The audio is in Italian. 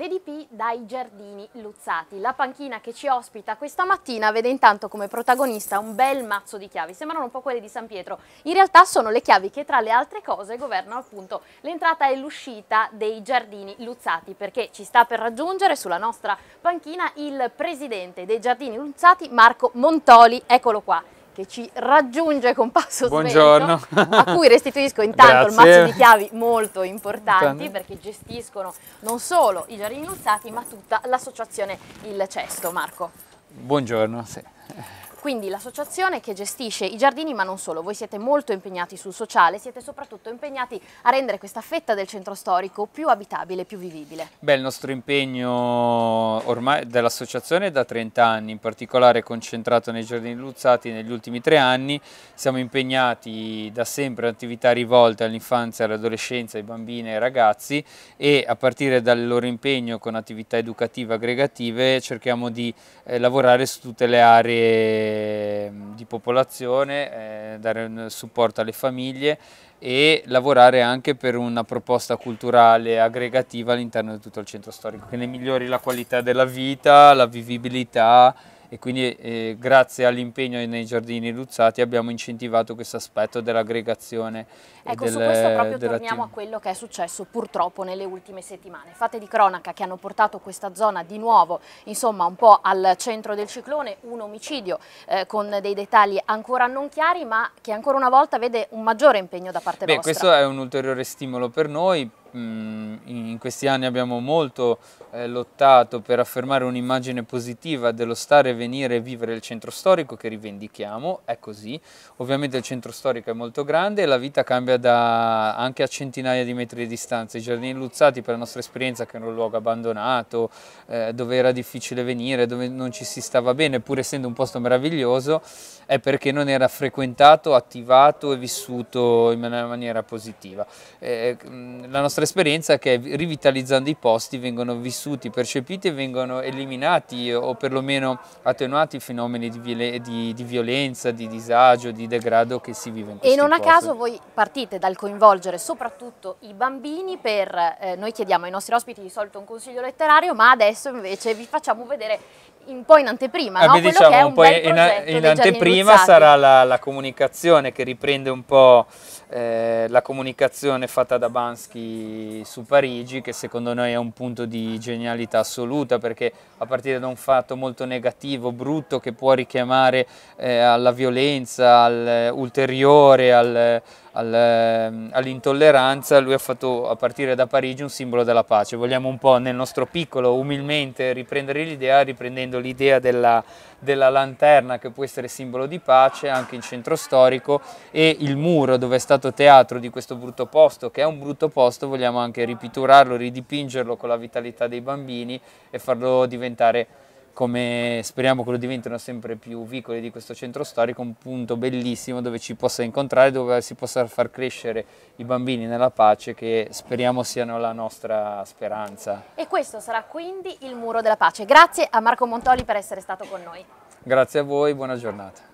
L'EDP dai giardini Luzzati. La panchina che ci ospita questa mattina vede intanto come protagonista un bel mazzo di chiavi. Sembrano un po' quelle di San Pietro. In realtà sono le chiavi che tra le altre cose governano appunto l'entrata e l'uscita dei giardini Luzzati perché ci sta per raggiungere sulla nostra panchina il presidente dei giardini Luzzati Marco Montoli. Eccolo qua che ci raggiunge con passo Buongiorno. Svento, a cui restituisco intanto il mazzo di chiavi molto importanti perché gestiscono non solo i giardini Luzzati ma tutta l'associazione Il Cesto. Marco. Buongiorno. Sì quindi l'associazione che gestisce i giardini, ma non solo, voi siete molto impegnati sul sociale, siete soprattutto impegnati a rendere questa fetta del centro storico più abitabile, più vivibile. Beh, il nostro impegno ormai dell'associazione è da 30 anni, in particolare concentrato nei giardini Luzzati negli ultimi tre anni, siamo impegnati da sempre in attività rivolte all'infanzia, all'adolescenza, ai bambini e ai ragazzi e a partire dal loro impegno con attività educative aggregative cerchiamo di eh, lavorare su tutte le aree Ehm, di popolazione, eh, dare un supporto alle famiglie e lavorare anche per una proposta culturale aggregativa all'interno di tutto il centro storico che ne migliori la qualità della vita, la vivibilità, e quindi eh, grazie all'impegno nei giardini Luzzati abbiamo incentivato questo aspetto dell'aggregazione. Ecco, del, su questo proprio torniamo a quello che è successo purtroppo nelle ultime settimane. Fate di cronaca che hanno portato questa zona di nuovo insomma un po' al centro del ciclone, un omicidio eh, con dei dettagli ancora non chiari ma che ancora una volta vede un maggiore impegno da parte Beh, vostra. Questo è un ulteriore stimolo per noi Mm, in questi anni abbiamo molto eh, lottato per affermare un'immagine positiva dello stare, venire e vivere il centro storico che rivendichiamo, è così. Ovviamente il centro storico è molto grande e la vita cambia da, anche a centinaia di metri di distanza. I giardini Luzzati per la nostra esperienza che era un luogo abbandonato, eh, dove era difficile venire, dove non ci si stava bene, pur essendo un posto meraviglioso, è perché non era frequentato, attivato e vissuto in maniera positiva. Eh, mm, la nostra nostra esperienza che rivitalizzando i posti vengono vissuti, percepiti e vengono eliminati o perlomeno attenuati i fenomeni di, di, di violenza, di disagio, di degrado che si vive in questi E non posti. a caso voi partite dal coinvolgere soprattutto i bambini per, eh, noi chiediamo ai nostri ospiti di solito un consiglio letterario, ma adesso invece vi facciamo vedere un po' in anteprima, eh, no? diciamo, un, po' in, in anteprima sarà la, la, comunicazione che riprende un po' eh, la comunicazione fatta da Bansky su Parigi, che secondo noi è un punto di genialità assoluta, perché a partire da un fatto molto negativo, brutto, che può richiamare eh, alla violenza, al ulteriore, al Ehm, all'intolleranza, lui ha fatto a partire da Parigi un simbolo della pace. Vogliamo un po' nel nostro piccolo, umilmente, riprendere l'idea, riprendendo l'idea della, della, lanterna che può essere simbolo di pace anche in centro storico e il muro dove è stato teatro di questo brutto posto, che è un brutto posto, vogliamo anche ripiturarlo, ridipingerlo con la vitalità dei bambini e farlo diventare come speriamo che lo diventino sempre più vicoli di questo centro storico, un punto bellissimo dove ci possa incontrare, dove si possa far crescere i bambini nella pace che speriamo siano la nostra speranza. E questo sarà quindi il muro della pace. Grazie a Marco Montoli per essere stato con noi. Grazie a voi, buona giornata.